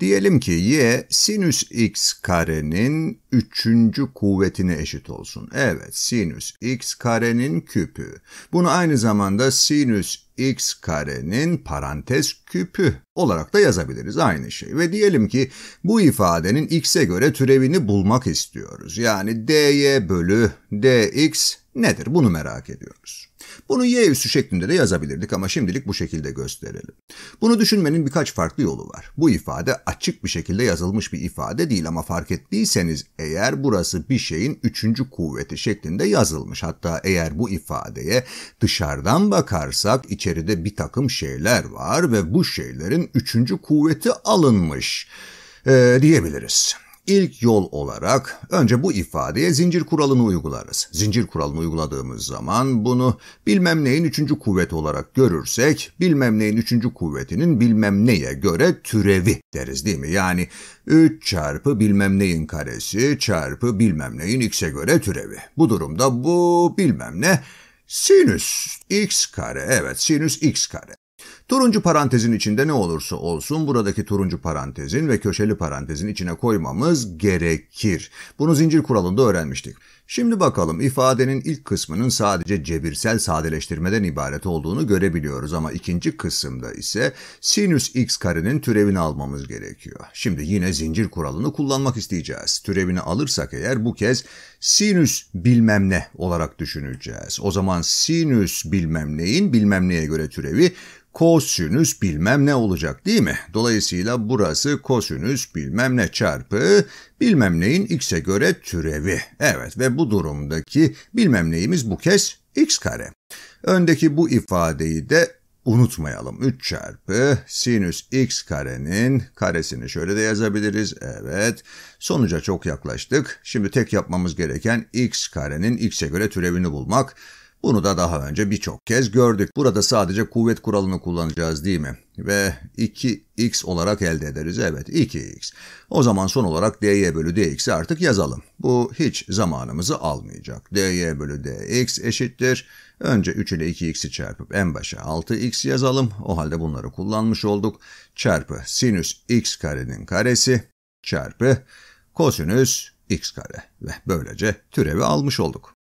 Diyelim ki y sinüs x karenin üçüncü kuvvetine eşit olsun. Evet sinüs x karenin küpü. Bunu aynı zamanda sinüs x karenin parantez küpü olarak da yazabiliriz aynı şey. Ve diyelim ki bu ifadenin x'e göre türevini bulmak istiyoruz. Yani dy bölü dx nedir bunu merak ediyoruz. Bunu y üssü şeklinde de yazabilirdik ama şimdilik bu şekilde gösterelim. Bunu düşünmenin birkaç farklı yolu var. Bu ifade açık bir şekilde yazılmış bir ifade değil ama fark ettiyseniz eğer burası bir şeyin üçüncü kuvveti şeklinde yazılmış. Hatta eğer bu ifadeye dışarıdan bakarsak içeride bir takım şeyler var ve bu şeylerin üçüncü kuvveti alınmış e, diyebiliriz. İlk yol olarak önce bu ifadeye zincir kuralını uygularız. Zincir kuralını uyguladığımız zaman bunu bilmem neyin üçüncü kuvveti olarak görürsek bilmem neyin üçüncü kuvvetinin bilmem neye göre türevi deriz değil mi? Yani 3 çarpı bilmem neyin karesi çarpı bilmem neyin x'e göre türevi. Bu durumda bu bilmem ne sinüs x kare evet sinüs x kare. Turuncu parantezin içinde ne olursa olsun buradaki turuncu parantezin ve köşeli parantezin içine koymamız gerekir. Bunu zincir kuralında öğrenmiştik. Şimdi bakalım ifadenin ilk kısmının sadece cebirsel sadeleştirmeden ibaret olduğunu görebiliyoruz ama ikinci kısımda ise sinüs x karenin türevini almamız gerekiyor. Şimdi yine zincir kuralını kullanmak isteyeceğiz. Türevini alırsak eğer bu kez sinüs bilmem ne olarak düşüneceğiz. O zaman sinüs bilmem neyin bilmem neye göre türevi kosinüs bilmem ne olacak değil mi? Dolayısıyla burası kosinüs bilmem ne çarpı bilmem neyin x'e göre türevi. Evet ve bu durumdaki bilmem neyimiz bu kez x kare. Öndeki bu ifadeyi de unutmayalım. 3 çarpı sinüs x karenin karesini şöyle de yazabiliriz. Evet. Sonuca çok yaklaştık. Şimdi tek yapmamız gereken x karenin x'e göre türevini bulmak. Bunu da daha önce birçok kez gördük. Burada sadece kuvvet kuralını kullanacağız değil mi? Ve 2x olarak elde ederiz. Evet 2x. O zaman son olarak dy bölü dx'i artık yazalım. Bu hiç zamanımızı almayacak. dy bölü dx eşittir. Önce 3 ile 2x'i çarpıp en başa 6x yazalım. O halde bunları kullanmış olduk. Çarpı sinüs x karenin karesi çarpı kosinüs x kare. Ve böylece türevi almış olduk.